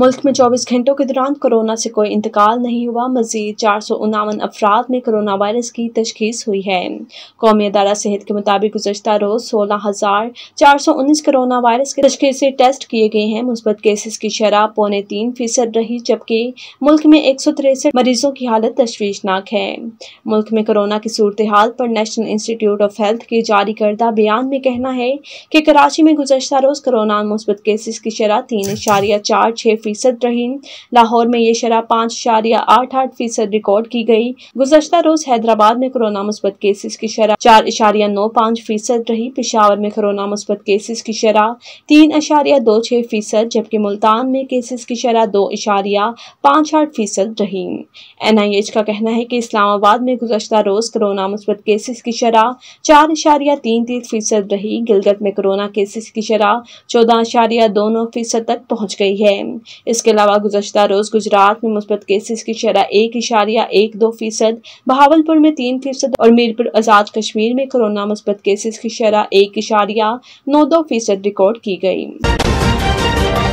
मुल्क में 24 घंटों के दौरान कोरोना से कोई इंतकाल नहीं हुआ मजीद चार सौ उनावन अफराद में कोरोना वायरस की तशखीस हुई है कौमी अदारा सेहत के मुताबिक गुजशत रोज सोलह हजार चार सौ उन्नीस कोरोना वायरस तशखीस से टेस्ट किए गए हैं मुस्बत केसेस की शरह पौने तीन फीसद रही जबकि मुल्क में एक सौ तिरसठ मरीजों की हालत तशवीशनाक है मुल्क में कोरोना की सूरत हाल पर नेशनल इंस्टीट्यूट ऑफ हेल्थ के जारी करदा बयान में कहना है कि कराची में गुजशत रोज कोरोना मुस्बत केसेस की शरह तीन इशारिया चार छः फीसद रही लाहौर में ये शराब पाँच इशारिया आठ आठ फीसद रिकॉर्ड की गई गुजशत रोज हैदराबाद में कोरोना मुस्बत केसेस की शराब चार इशारिया नौ पाँच फीसद रही पिशावर में कोरोना मुस्बत केसेस की शराब तीन इशारिया दो छह फीसद जबकि मुल्तान में केसेस की शराब दो इशारिया पाँच आठ फीसद रही एनआईएच का कहना है कि इस्लामाबाद में गुजशत रोज कोरोना मुस्बत केसेस की शराह चार इशारिया तीन तीस फीसद रही गिलगत में कोरोना केसेस की शराह चौदह इशारिया दो नौ फीसद तक पहुंच गई है इसके अलावा गुजशत रोज गुजरात में मुस्बत केसेस की शरह एक इशारिया एक दो फीसद बहावलपुर में तीन फीसद और मीरपुर आजाद कश्मीर में कोरोना मुस्बत केसेस की शराह एक इशारिया नौ दो फीसद रिकॉर्ड की गई